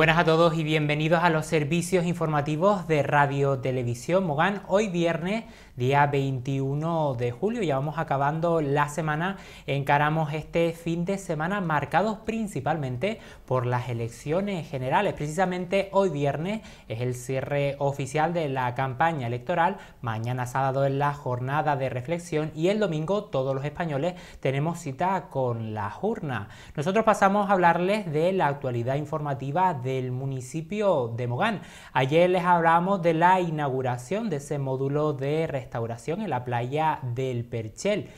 when a todos y bienvenidos a los servicios informativos de Radio Televisión Mogán. Hoy viernes, día 21 de julio, ya vamos acabando la semana. Encaramos este fin de semana marcados principalmente por las elecciones generales. Precisamente hoy viernes es el cierre oficial de la campaña electoral. Mañana sábado es la jornada de reflexión y el domingo todos los españoles tenemos cita con la urna. Nosotros pasamos a hablarles de la actualidad informativa del municipio de Mogán. Ayer les hablamos de la inauguración de ese módulo de restauración en la playa del Perchel.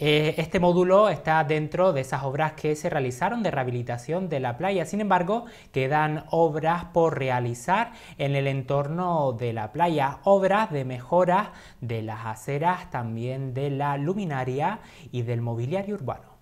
Eh, este módulo está dentro de esas obras que se realizaron de rehabilitación de la playa, sin embargo, quedan obras por realizar en el entorno de la playa, obras de mejoras de las aceras, también de la luminaria y del mobiliario urbano.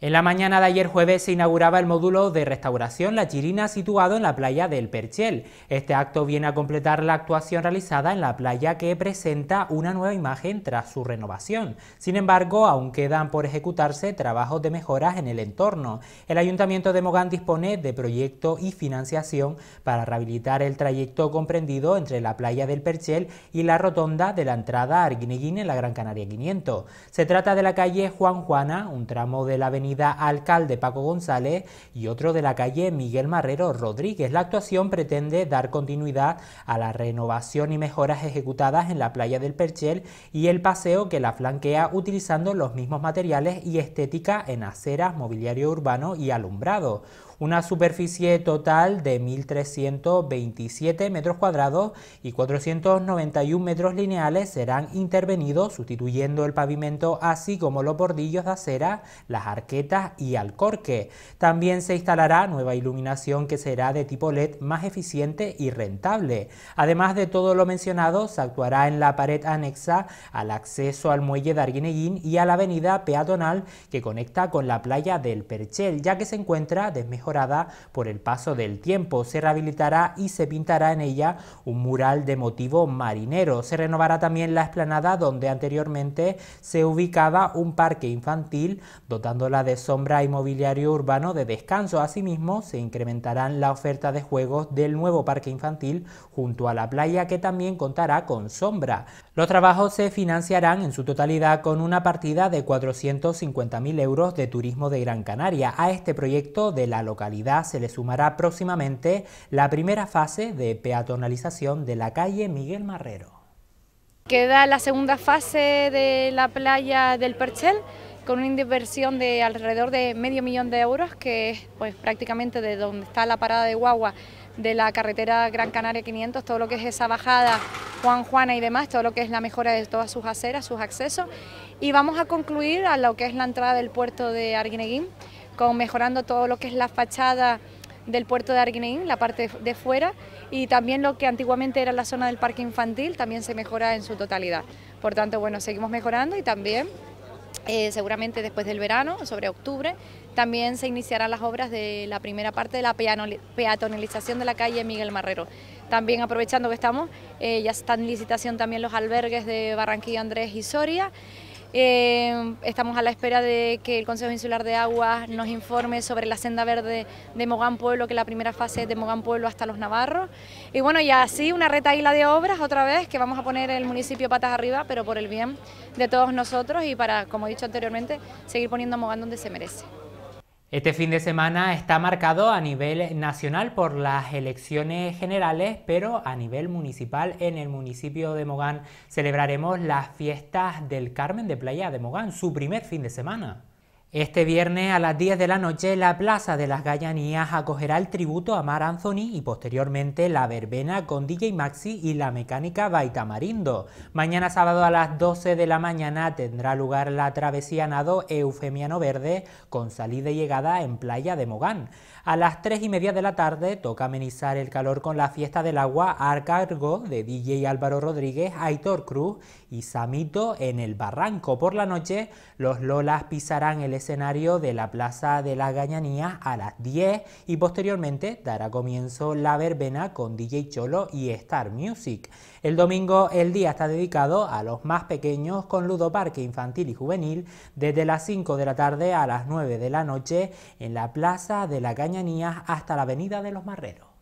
En la mañana de ayer jueves se inauguraba el módulo de restauración La Chirina situado en la playa del Perchel. Este acto viene a completar la actuación realizada en la playa que presenta una nueva imagen tras su renovación. Sin embargo, aún quedan por ejecutarse trabajos de mejoras en el entorno. El Ayuntamiento de Mogán dispone de proyecto y financiación para rehabilitar el trayecto comprendido entre la playa del Perchel y la rotonda de la entrada a Arguineguín en la Gran Canaria 500. Se trata de la calle Juan Juana, un tramo de la avenida Alcalde Paco González y otro de la calle Miguel Marrero Rodríguez. La actuación pretende dar continuidad a la renovación y mejoras ejecutadas en la playa del Perchel y el paseo que la flanquea utilizando los mismos materiales y estética en aceras, mobiliario urbano y alumbrado una superficie total de 1.327 metros cuadrados y 491 metros lineales serán intervenidos sustituyendo el pavimento así como los bordillos de acera, las arquetas y alcorque. También se instalará nueva iluminación que será de tipo LED más eficiente y rentable. Además de todo lo mencionado, se actuará en la pared anexa al acceso al muelle de Arguineguín y a la avenida peatonal que conecta con la playa del Perchel, ya que se encuentra desmejorada por el paso del tiempo. Se rehabilitará y se pintará en ella un mural de motivo marinero. Se renovará también la explanada donde anteriormente se ubicaba un parque infantil, dotándola de sombra y mobiliario urbano de descanso. Asimismo, se incrementarán la oferta de juegos del nuevo parque infantil junto a la playa que también contará con sombra. Los trabajos se financiarán en su totalidad con una partida de 450.000 euros de turismo de Gran Canaria. A este proyecto de la localidad se le sumará próximamente la primera fase de peatonalización de la calle Miguel Marrero. Queda la segunda fase de la playa del Perchel con una inversión de alrededor de medio millón de euros, que es pues, prácticamente de donde está la parada de guagua de la carretera Gran Canaria 500, todo lo que es esa bajada Juan Juana y demás, todo lo que es la mejora de todas sus aceras, sus accesos. Y vamos a concluir a lo que es la entrada del puerto de Arguineguín, con mejorando todo lo que es la fachada del puerto de Arguineguín, la parte de fuera, y también lo que antiguamente era la zona del parque infantil, también se mejora en su totalidad. Por tanto, bueno, seguimos mejorando y también eh, seguramente después del verano, sobre octubre, también se iniciarán las obras de la primera parte de la peatonalización de la calle Miguel Marrero. También aprovechando que estamos, eh, ya están en licitación también los albergues de Barranquilla, Andrés y Soria. Eh, estamos a la espera de que el Consejo Insular de Aguas nos informe sobre la senda verde de Mogán Pueblo, que la primera fase de Mogán Pueblo hasta Los Navarros. Y bueno, y así una retaíla de obras otra vez que vamos a poner el municipio patas arriba, pero por el bien de todos nosotros y para, como he dicho anteriormente, seguir poniendo a Mogán donde se merece. Este fin de semana está marcado a nivel nacional por las elecciones generales, pero a nivel municipal en el municipio de Mogán celebraremos las fiestas del Carmen de Playa de Mogán, su primer fin de semana. Este viernes a las 10 de la noche la Plaza de las Gallanías acogerá el tributo a Mar Anthony y posteriormente la verbena con DJ Maxi y la mecánica Baitamarindo. Mañana sábado a las 12 de la mañana tendrá lugar la travesía nado Eufemiano Verde con salida y llegada en Playa de Mogán. A las 3 y media de la tarde toca amenizar el calor con la fiesta del agua a cargo de DJ Álvaro Rodríguez, Aitor Cruz y Samito en el Barranco. Por la noche los Lolas pisarán el escenario de la Plaza de la Gañanía a las 10 y posteriormente dará comienzo la verbena con DJ Cholo y Star Music. El domingo el día está dedicado a los más pequeños con ludo parque infantil y juvenil desde las 5 de la tarde a las 9 de la noche en la Plaza de la Gañanía hasta la Avenida de los Marreros.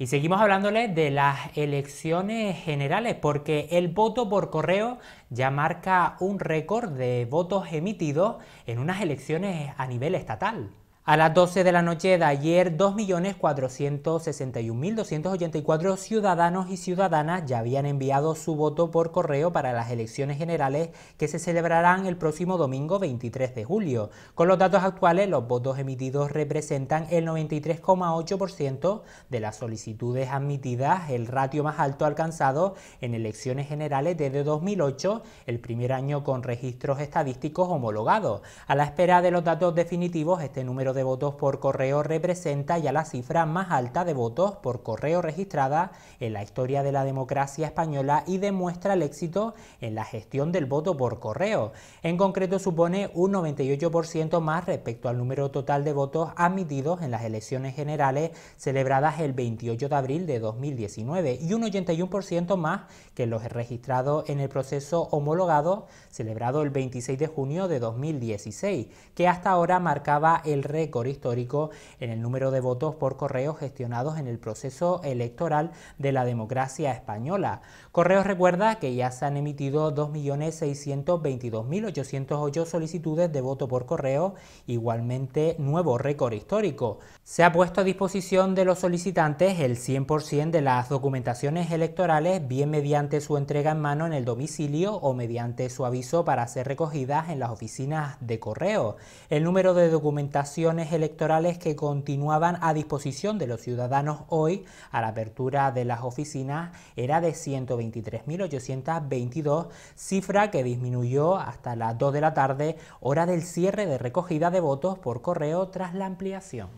Y seguimos hablándoles de las elecciones generales, porque el voto por correo ya marca un récord de votos emitidos en unas elecciones a nivel estatal. A las 12 de la noche de ayer, 2.461.284 ciudadanos y ciudadanas ya habían enviado su voto por correo para las elecciones generales que se celebrarán el próximo domingo 23 de julio. Con los datos actuales, los votos emitidos representan el 93,8% de las solicitudes admitidas, el ratio más alto alcanzado en elecciones generales desde 2008, el primer año con registros estadísticos homologados. A la espera de los datos definitivos, este número de de votos por correo representa ya la cifra más alta de votos por correo registrada en la historia de la democracia española y demuestra el éxito en la gestión del voto por correo. En concreto supone un 98% más respecto al número total de votos admitidos en las elecciones generales celebradas el 28 de abril de 2019 y un 81% más que los registrados en el proceso homologado celebrado el 26 de junio de 2016, que hasta ahora marcaba el récord récord histórico en el número de votos por correo gestionados en el proceso electoral de la democracia española. Correos recuerda que ya se han emitido 2.622.808 solicitudes de voto por correo, igualmente nuevo récord histórico. Se ha puesto a disposición de los solicitantes el 100% de las documentaciones electorales, bien mediante su entrega en mano en el domicilio o mediante su aviso para ser recogidas en las oficinas de correo. El número de documentaciones electorales que continuaban a disposición de los ciudadanos hoy a la apertura de las oficinas era de 123.822, cifra que disminuyó hasta las 2 de la tarde, hora del cierre de recogida de votos por correo tras la ampliación.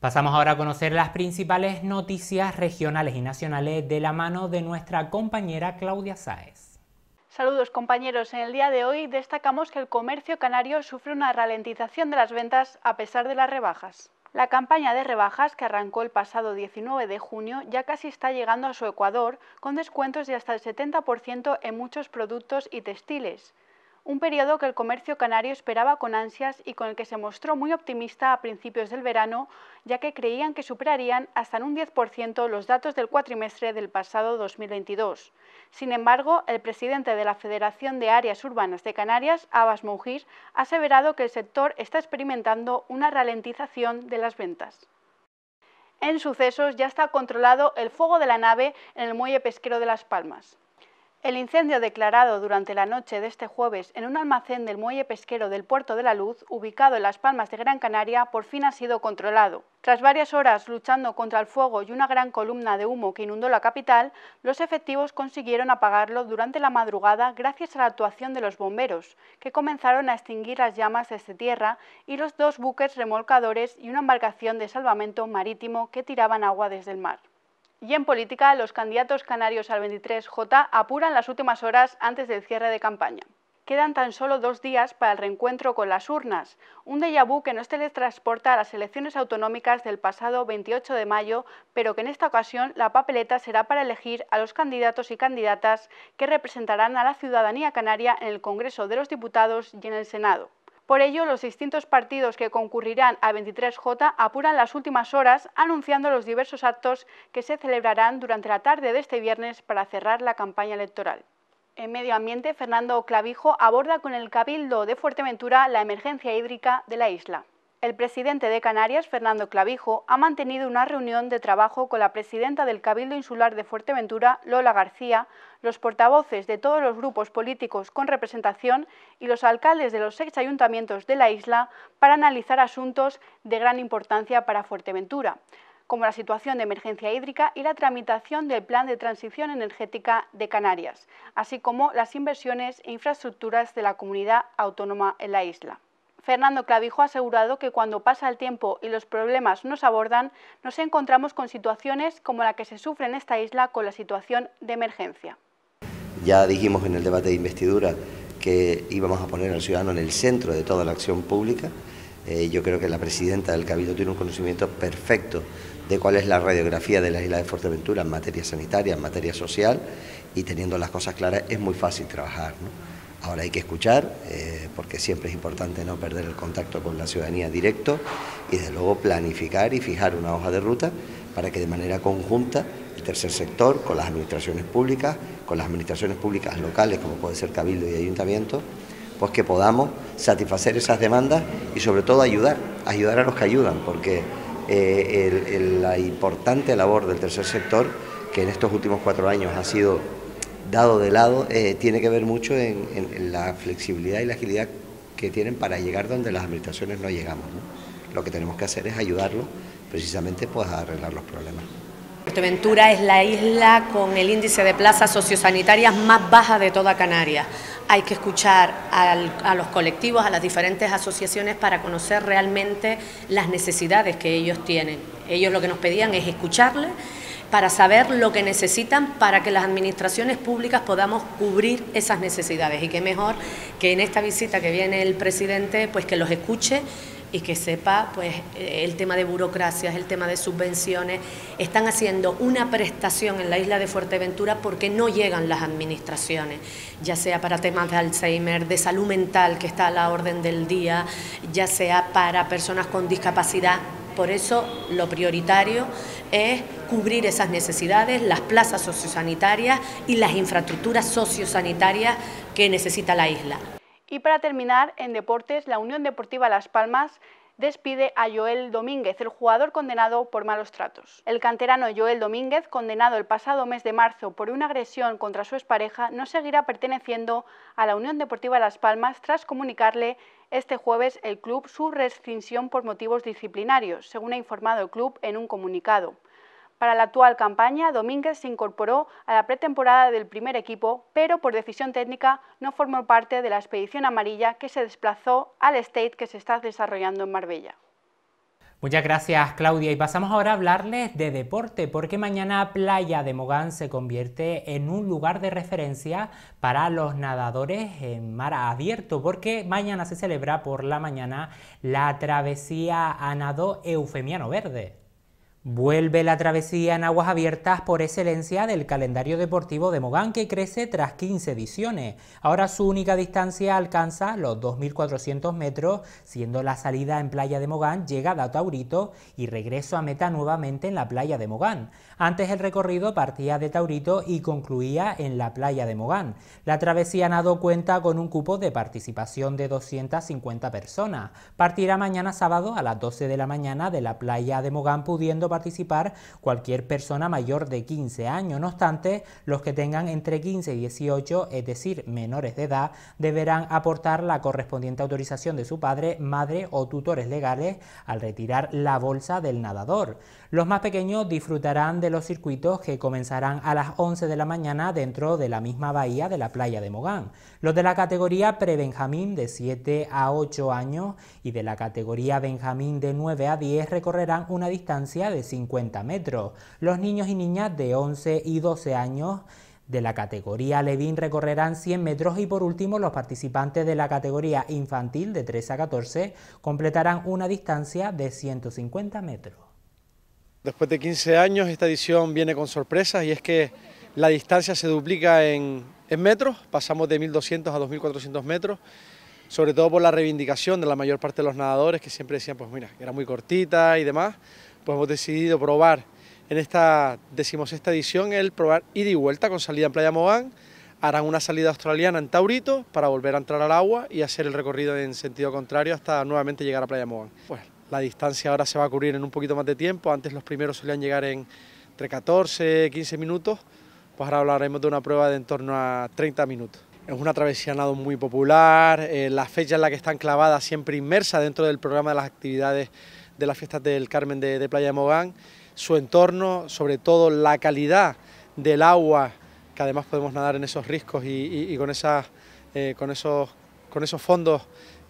Pasamos ahora a conocer las principales noticias regionales y nacionales de la mano de nuestra compañera Claudia Sáez. Saludos compañeros. En el día de hoy destacamos que el comercio canario sufre una ralentización de las ventas a pesar de las rebajas. La campaña de rebajas que arrancó el pasado 19 de junio ya casi está llegando a su Ecuador con descuentos de hasta el 70% en muchos productos y textiles un periodo que el comercio canario esperaba con ansias y con el que se mostró muy optimista a principios del verano, ya que creían que superarían hasta en un 10% los datos del cuatrimestre del pasado 2022. Sin embargo, el presidente de la Federación de Áreas Urbanas de Canarias, Abas Mujir, ha aseverado que el sector está experimentando una ralentización de las ventas. En sucesos ya está controlado el fuego de la nave en el muelle pesquero de Las Palmas. El incendio declarado durante la noche de este jueves en un almacén del muelle pesquero del Puerto de la Luz, ubicado en Las Palmas de Gran Canaria, por fin ha sido controlado. Tras varias horas luchando contra el fuego y una gran columna de humo que inundó la capital, los efectivos consiguieron apagarlo durante la madrugada gracias a la actuación de los bomberos, que comenzaron a extinguir las llamas desde este tierra y los dos buques remolcadores y una embarcación de salvamento marítimo que tiraban agua desde el mar. Y en política, los candidatos canarios al 23J apuran las últimas horas antes del cierre de campaña. Quedan tan solo dos días para el reencuentro con las urnas, un déjà vu que nos teletransporta a las elecciones autonómicas del pasado 28 de mayo, pero que en esta ocasión la papeleta será para elegir a los candidatos y candidatas que representarán a la ciudadanía canaria en el Congreso de los Diputados y en el Senado. Por ello, los distintos partidos que concurrirán a 23J apuran las últimas horas anunciando los diversos actos que se celebrarán durante la tarde de este viernes para cerrar la campaña electoral. En medio ambiente, Fernando Clavijo aborda con el Cabildo de Fuerteventura la emergencia hídrica de la isla. El presidente de Canarias, Fernando Clavijo, ha mantenido una reunión de trabajo con la presidenta del Cabildo Insular de Fuerteventura, Lola García, los portavoces de todos los grupos políticos con representación y los alcaldes de los seis ayuntamientos de la isla para analizar asuntos de gran importancia para Fuerteventura, como la situación de emergencia hídrica y la tramitación del Plan de Transición Energética de Canarias, así como las inversiones e infraestructuras de la comunidad autónoma en la isla. Fernando Clavijo ha asegurado que cuando pasa el tiempo y los problemas nos abordan, nos encontramos con situaciones como la que se sufre en esta isla con la situación de emergencia. Ya dijimos en el debate de investidura que íbamos a poner al ciudadano en el centro de toda la acción pública. Eh, yo creo que la presidenta del Cabildo tiene un conocimiento perfecto de cuál es la radiografía de la isla de Fuerteventura en materia sanitaria, en materia social, y teniendo las cosas claras es muy fácil trabajar. Ahora hay que escuchar, eh, porque siempre es importante no perder el contacto con la ciudadanía directo y desde luego planificar y fijar una hoja de ruta para que de manera conjunta el tercer sector, con las administraciones públicas, con las administraciones públicas locales, como puede ser Cabildo y Ayuntamiento, pues que podamos satisfacer esas demandas y sobre todo ayudar, ayudar a los que ayudan, porque eh, la importante labor del tercer sector, que en estos últimos cuatro años ha sido dado de lado, eh, tiene que ver mucho en, la flexibilidad y la agilidad que tienen para llegar donde las administraciones no llegamos. Lo que tenemos que hacer es ayudarlos precisamente pues, a arreglar los problemas. Ventura es la isla con el índice de plazas sociosanitarias más baja de toda Canarias. Hay que escuchar a los colectivos, a las diferentes asociaciones para conocer realmente las necesidades que ellos tienen. Ellos lo que nos pedían es escucharles para saber lo que necesitan para que las administraciones públicas podamos cubrir esas necesidades. Y qué mejor que en esta visita que viene el presidente, pues que los escuche y que sepa pues eh, el tema de burocracias, el tema de subvenciones, están haciendo una prestación en la isla de Fuerteventura porque no llegan las administraciones, ya sea para temas de Alzheimer, de salud mental que está a la orden del día, ya sea para personas con discapacidad, por eso lo prioritario es cubrir esas necesidades, las plazas sociosanitarias y las infraestructuras sociosanitarias que necesita la isla. Y para terminar, en deportes, la Unión Deportiva Las Palmas despide a Joel Domínguez, el jugador condenado por malos tratos. El canterano Joel Domínguez, condenado el pasado mes de marzo por una agresión contra su expareja, no seguirá perteneciendo a la Unión Deportiva Las Palmas tras comunicarle este jueves el club su rescisión por motivos disciplinarios, según ha informado el club en un comunicado. Para la actual campaña, Domínguez se incorporó a la pretemporada del primer equipo, pero por decisión técnica no formó parte de la expedición amarilla que se desplazó al State que se está desarrollando en Marbella. Muchas gracias Claudia y pasamos ahora a hablarles de deporte porque mañana Playa de Mogán se convierte en un lugar de referencia para los nadadores en mar abierto porque mañana se celebra por la mañana la travesía a nado eufemiano verde. Vuelve la travesía en aguas abiertas por excelencia del calendario deportivo de Mogán que crece tras 15 ediciones. Ahora su única distancia alcanza los 2.400 metros, siendo la salida en Playa de Mogán llegada a Taurito y regreso a meta nuevamente en la Playa de Mogán. Antes el recorrido partía de Taurito y concluía en la Playa de Mogán. La travesía nado cuenta con un cupo de participación de 250 personas. Partirá mañana sábado a las 12 de la mañana de la Playa de Mogán pudiendo participar cualquier persona mayor de 15 años. No obstante, los que tengan entre 15 y 18, es decir, menores de edad, deberán aportar la correspondiente autorización de su padre, madre o tutores legales al retirar la bolsa del nadador. Los más pequeños disfrutarán de los circuitos que comenzarán a las 11 de la mañana dentro de la misma bahía de la playa de Mogán. Los de la categoría pre-Benjamín de 7 a 8 años y de la categoría Benjamín de 9 a 10 recorrerán una distancia de de 50 metros. Los niños y niñas de 11 y 12 años de la categoría Levin recorrerán 100 metros y por último los participantes de la categoría infantil de 3 a 14 completarán una distancia de 150 metros. Después de 15 años esta edición viene con sorpresas y es que la distancia se duplica en, en metros, pasamos de 1.200 a 2.400 metros, sobre todo por la reivindicación de la mayor parte de los nadadores que siempre decían pues mira, era muy cortita y demás, pues hemos decidido probar en esta decimosexta edición el probar ida y vuelta con salida en Playa Mogán. Harán una salida australiana en Taurito para volver a entrar al agua y hacer el recorrido en sentido contrario hasta nuevamente llegar a Playa Mogán. Pues la distancia ahora se va a cubrir en un poquito más de tiempo, antes los primeros solían llegar en entre 14 15 minutos, pues ahora hablaremos de una prueba de en torno a 30 minutos. Es una travesía nado muy popular, eh, la fecha en la que están clavadas siempre inmersa dentro del programa de las actividades de las fiestas del Carmen de, Playa de Mogán, su entorno, sobre todo la calidad del agua, que además podemos nadar en esos riscos y, con, esas, eh, con, esos, con esos fondos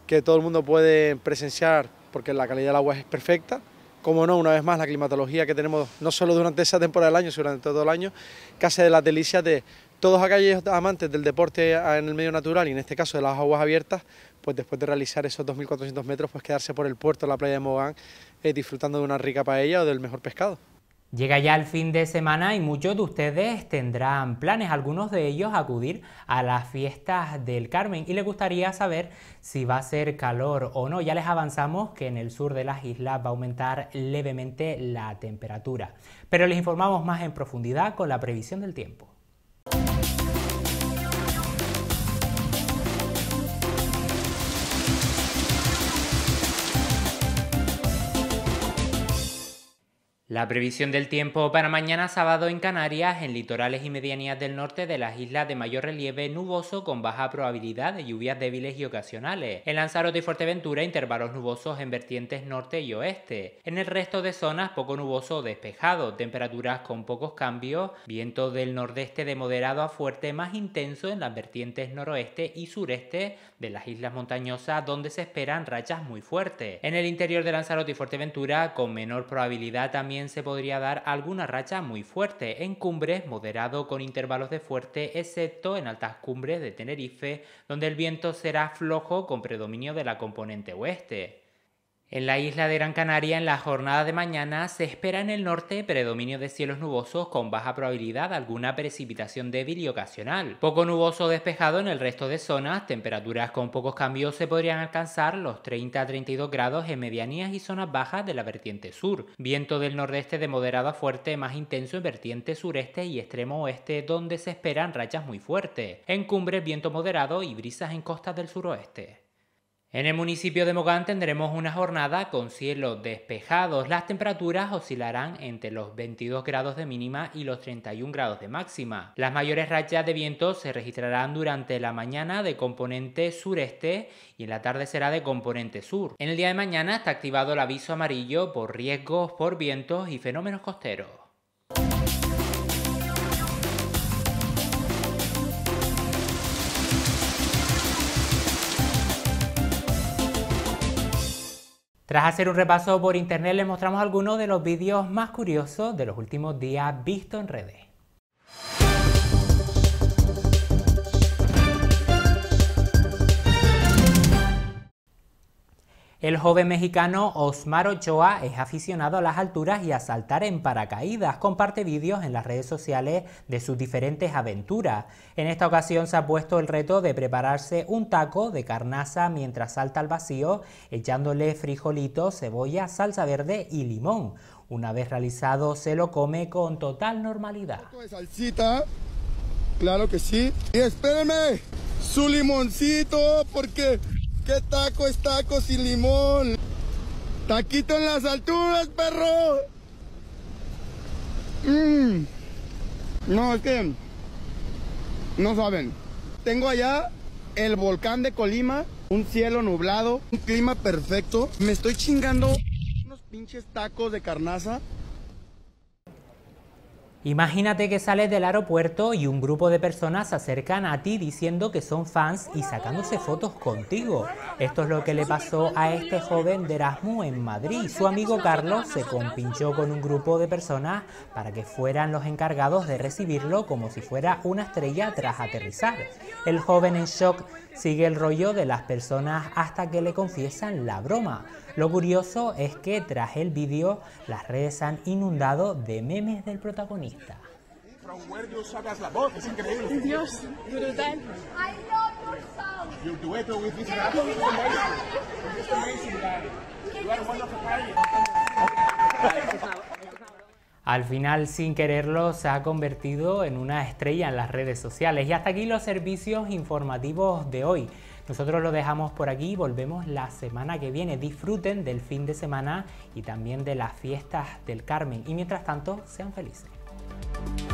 que todo el mundo puede presenciar porque la calidad del agua es perfecta. Como no, una vez más, la climatología que tenemos no solo durante esa temporada del año, sino durante todo el año, casi de las delicias de todos aquellos amantes del deporte en el medio natural y en este caso de las aguas abiertas, pues después de realizar esos 2.400 metros, pues quedarse por el puerto la playa de Mogán eh, disfrutando de una rica paella o del mejor pescado. Llega ya el fin de semana y muchos de ustedes tendrán planes, algunos de ellos acudir a las fiestas del Carmen y les gustaría saber si va a ser calor o no. Ya les avanzamos que en el sur de las islas va a aumentar levemente la temperatura, pero les informamos más en profundidad con la previsión del tiempo. La previsión del tiempo para mañana sábado en Canarias, en litorales y medianías del norte de las islas de mayor relieve nuboso con baja probabilidad de lluvias débiles y ocasionales. En Lanzarote y Fuerteventura, intervalos nubosos en vertientes norte y oeste. En el resto de zonas, poco nuboso o despejado, temperaturas con pocos cambios, viento del nordeste de moderado a fuerte más intenso en las vertientes noroeste y sureste de las islas montañosas, donde se esperan rachas muy fuertes. En el interior de Lanzarote y Fuerteventura, con menor probabilidad también se podría dar alguna racha muy fuerte en cumbres, moderado con intervalos de fuerte, excepto en altas cumbres de Tenerife, donde el viento será flojo con predominio de la componente oeste. En la isla de Gran Canaria, en la jornada de mañana, se espera en el norte predominio de cielos nubosos con baja probabilidad de alguna precipitación débil y ocasional. Poco nuboso despejado en el resto de zonas, temperaturas con pocos cambios se podrían alcanzar los 30 a 32 grados en medianías y zonas bajas de la vertiente sur. Viento del nordeste de moderado a fuerte más intenso en vertiente sureste y extremo oeste, donde se esperan rachas muy fuertes. En cumbres, viento moderado y brisas en costas del suroeste. En el municipio de Mogán tendremos una jornada con cielos despejados. Las temperaturas oscilarán entre los 22 grados de mínima y los 31 grados de máxima. Las mayores rachas de viento se registrarán durante la mañana de componente sureste y en la tarde será de componente sur. En el día de mañana está activado el aviso amarillo por riesgos por vientos y fenómenos costeros. Tras hacer un repaso por internet les mostramos algunos de los vídeos más curiosos de los últimos días visto en redes. El joven mexicano Osmar Ochoa es aficionado a las alturas y a saltar en paracaídas. Comparte vídeos en las redes sociales de sus diferentes aventuras. En esta ocasión se ha puesto el reto de prepararse un taco de carnaza mientras salta al vacío, echándole frijolitos, cebolla, salsa verde y limón. Una vez realizado, se lo come con total normalidad. salsita, claro que sí. Y espérenme, su limoncito, porque ¿Qué taco es taco sin limón? Taquito en las alturas, perro. Mm. No, es que no saben. Tengo allá el volcán de Colima, un cielo nublado, un clima perfecto. Me estoy chingando unos pinches tacos de carnaza Imagínate que sales del aeropuerto y un grupo de personas se acercan a ti diciendo que son fans y sacándose fotos contigo. Esto es lo que le pasó a este joven de Erasmus en Madrid. Su amigo Carlos se compinchó con un grupo de personas para que fueran los encargados de recibirlo como si fuera una estrella tras aterrizar. El joven en shock sigue el rollo de las personas hasta que le confiesan la broma. Lo curioso es que tras el vídeo las redes han inundado de memes del protagonista. Al final, sin quererlo, se ha convertido en una estrella en las redes sociales. Y hasta aquí los servicios informativos de hoy. Nosotros lo dejamos por aquí, volvemos la semana que viene. Disfruten del fin de semana y también de las fiestas del Carmen. Y mientras tanto, sean felices. Thank you.